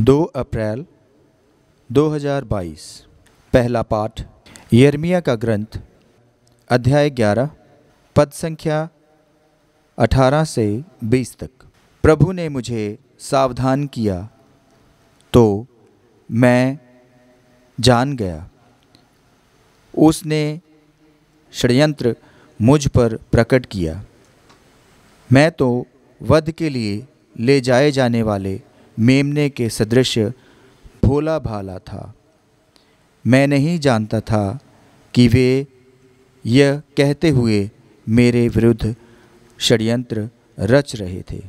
दो अप्रैल 2022 पहला पाठ यर्मिया का ग्रंथ अध्याय 11 पद संख्या 18 से 20 तक प्रभु ने मुझे सावधान किया तो मैं जान गया उसने षडयंत्र मुझ पर प्रकट किया मैं तो वध के लिए ले जाए जाने वाले मेमने के सदृश भोला भाला था मैं नहीं जानता था कि वे यह कहते हुए मेरे विरुद्ध षड्यंत्र रच रहे थे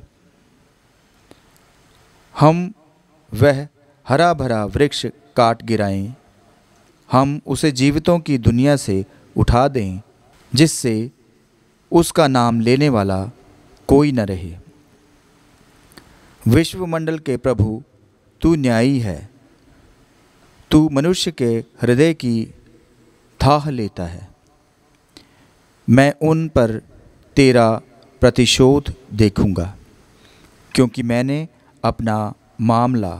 हम वह हरा भरा वृक्ष काट गिराएं हम उसे जीवितों की दुनिया से उठा दें जिससे उसका नाम लेने वाला कोई न रहे विश्वमंडल के प्रभु तू न्यायी है तू मनुष्य के हृदय की थाह लेता है मैं उन पर तेरा प्रतिशोध देखूंगा क्योंकि मैंने अपना मामला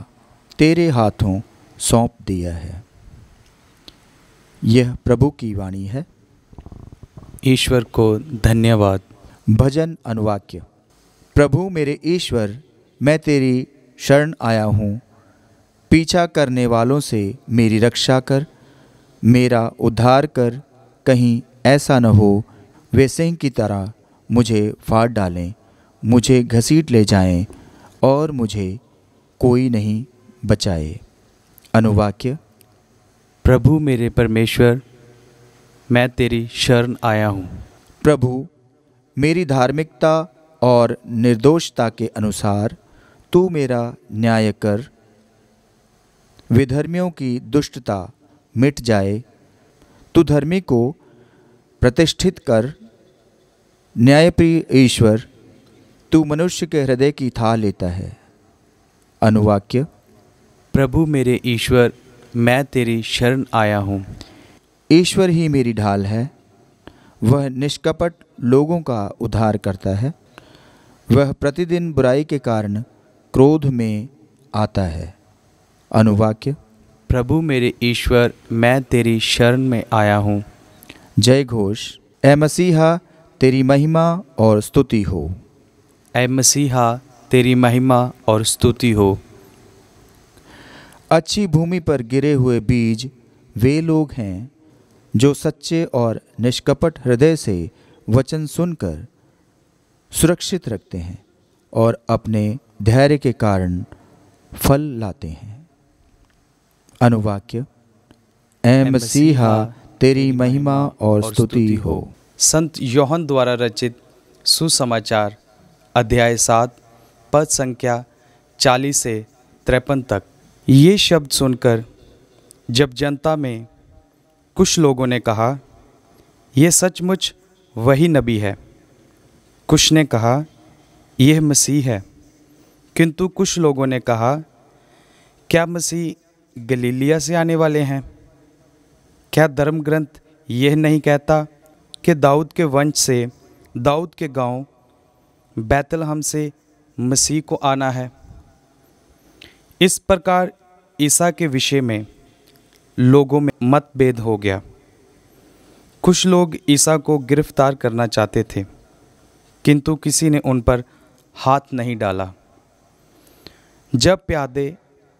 तेरे हाथों सौंप दिया है यह प्रभु की वाणी है ईश्वर को धन्यवाद भजन अनुवाक्य प्रभु मेरे ईश्वर मैं तेरी शरण आया हूँ पीछा करने वालों से मेरी रक्षा कर मेरा उद्धार कर कहीं ऐसा न हो वे सिंह की तरह मुझे फाड़ डालें मुझे घसीट ले जाएं और मुझे कोई नहीं बचाए अनुवाक्य प्रभु मेरे परमेश्वर मैं तेरी शरण आया हूँ प्रभु मेरी धार्मिकता और निर्दोषता के अनुसार तू मेरा न्याय कर विधर्मियों की दुष्टता मिट जाए तू धर्मी को प्रतिष्ठित कर न्यायप्रिय ईश्वर तू मनुष्य के हृदय की था लेता है अनुवाक्य प्रभु मेरे ईश्वर मैं तेरी शरण आया हूँ ईश्वर ही मेरी ढाल है वह निष्कपट लोगों का उद्धार करता है वह प्रतिदिन बुराई के कारण क्रोध में आता है अनुवाक्य प्रभु मेरे ईश्वर मैं तेरी शरण में आया हूँ जय घोष ए मसीहा तेरी महिमा और स्तुति हो ए मसीहा तेरी महिमा और स्तुति हो अच्छी भूमि पर गिरे हुए बीज वे लोग हैं जो सच्चे और निष्कपट हृदय से वचन सुनकर सुरक्षित रखते हैं और अपने धैर्य के कारण फल लाते हैं अनुवाक्य ए मसीहा तेरी महिमा और स्तुति हो संत योहन द्वारा रचित सुसमाचार अध्याय सात पद संख्या चालीस से त्रेपन तक ये शब्द सुनकर जब जनता में कुछ लोगों ने कहा यह सचमुच वही नबी है कुछ ने कहा यह मसीह है किंतु कुछ लोगों ने कहा क्या मसीह गलीलिया से आने वाले हैं क्या धर्म ग्रंथ यह नहीं कहता कि दाऊद के वंश से दाऊद के गांव बैतलहम से मसीह को आना है इस प्रकार ईसा के विषय में लोगों में मतभेद हो गया कुछ लोग ईसा को गिरफ्तार करना चाहते थे किंतु किसी ने उन पर हाथ नहीं डाला जब प्यादे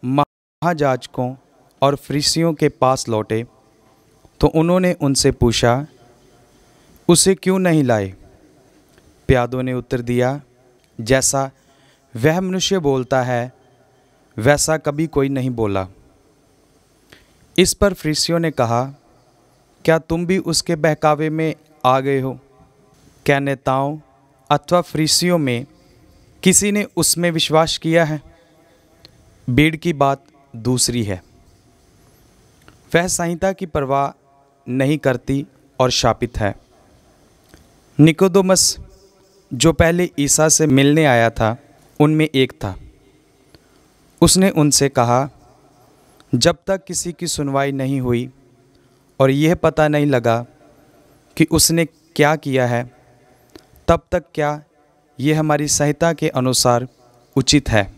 महाजाजकों और फ्रीसियों के पास लौटे तो उन्होंने उनसे पूछा उसे क्यों नहीं लाए प्यादों ने उत्तर दिया जैसा वह मनुष्य बोलता है वैसा कभी कोई नहीं बोला इस पर फ्रीसियों ने कहा क्या तुम भी उसके बहकावे में आ गए हो क्या नेताओं अथवा फ्रीसियों में किसी ने उसमें विश्वास किया है भीड़ की बात दूसरी है वह संहिता की परवाह नहीं करती और शापित है निकोदोमस जो पहले ईसा से मिलने आया था उनमें एक था उसने उनसे कहा जब तक किसी की सुनवाई नहीं हुई और यह पता नहीं लगा कि उसने क्या किया है तब तक क्या ये हमारी संहिता के अनुसार उचित है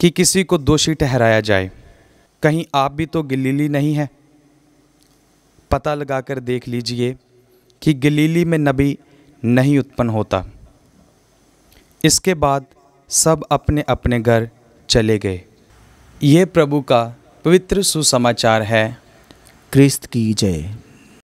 कि किसी को दोषी ठहराया जाए कहीं आप भी तो गलीली नहीं हैं पता लगा कर देख लीजिए कि गलीली में नबी नहीं उत्पन्न होता इसके बाद सब अपने अपने घर चले गए ये प्रभु का पवित्र सुसमाचार है क्रिस्त की जय